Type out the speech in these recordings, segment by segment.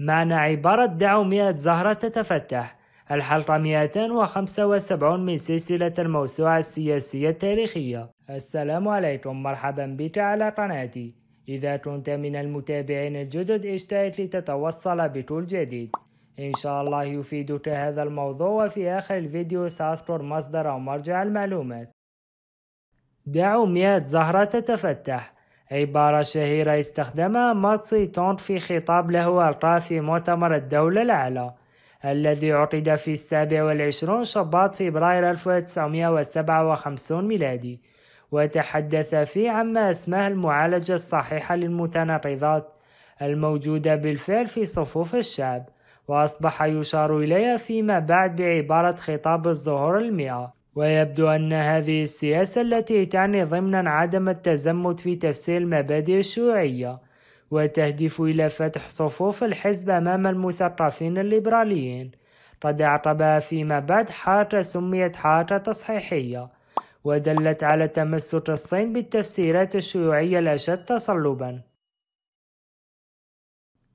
معنى عبارة دعوا مئة زهرة تتفتح الحلقة 275 من سلسلة الموسوعة السياسية التاريخية السلام عليكم مرحبا بك على قناتي إذا كنت من المتابعين الجدد اشترك لتتوصل بكل جديد إن شاء الله يفيدك هذا الموضوع وفي آخر الفيديو سأذكر مصدر أو مرجع المعلومات دعوا مئة زهرة تتفتح عبارة شهيرة استخدمها ماتسي تون في خطاب له ألقاه في مؤتمر الدولة الأعلى الذي عقد في السابع والعشرون شباط فبراير 1957 ميلادي وتحدث فيه عما اسماه المعالجة الصحيحة للمتناقضات الموجودة بالفعل في صفوف الشعب وأصبح يشار إليها فيما بعد بعبارة خطاب الظهور المئة ويبدو أن هذه السياسة التي تعني ضمنا عدم التزمت في تفسير المبادئ الشيوعية وتهدف إلى فتح صفوف الحزب أمام المثقفين الليبراليين قد اعتبها فيما بعد حركة سميت حركة تصحيحية ودلت على تمسك الصين بالتفسيرات الشيوعية الأشد تصلبا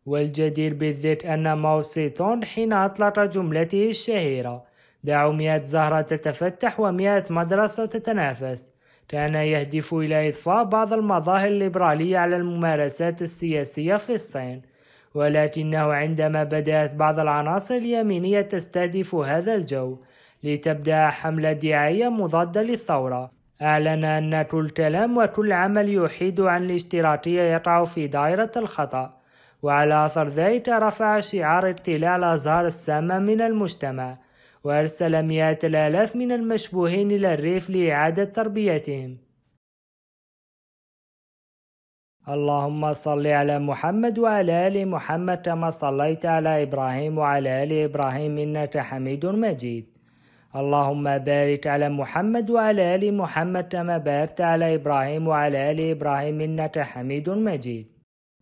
والجدير بالذكر أن ماو سيتون حين أطلق جملته الشهيرة دعوا مئة زهرة تتفتح ومئة مدرسة تتنافس كان يهدف إلى إضفاء بعض المظاهر الليبرالية على الممارسات السياسية في الصين ولكنه عندما بدأت بعض العناصر اليمينية تستهدف هذا الجو لتبدأ حملة دعاية مضادة للثورة أعلن أن كل كلام وكل عمل يحيد عن الاشتراكية يقع في دائرة الخطأ وعلى أثر ذلك رفع شعار اقتلاع الأزهار السامة من المجتمع وأرسل مئات الآلاف من المشبوهين إلى الريف لإعادة تربيتهم اللهم صل على محمد وعلى آل محمد كما صليت على إبراهيم وعلى آل إبراهيم إنك حميد مجيد اللهم بارك على محمد وعلى آل محمد كما باركت على إبراهيم وعلى آل إبراهيم إنك حميد مجيد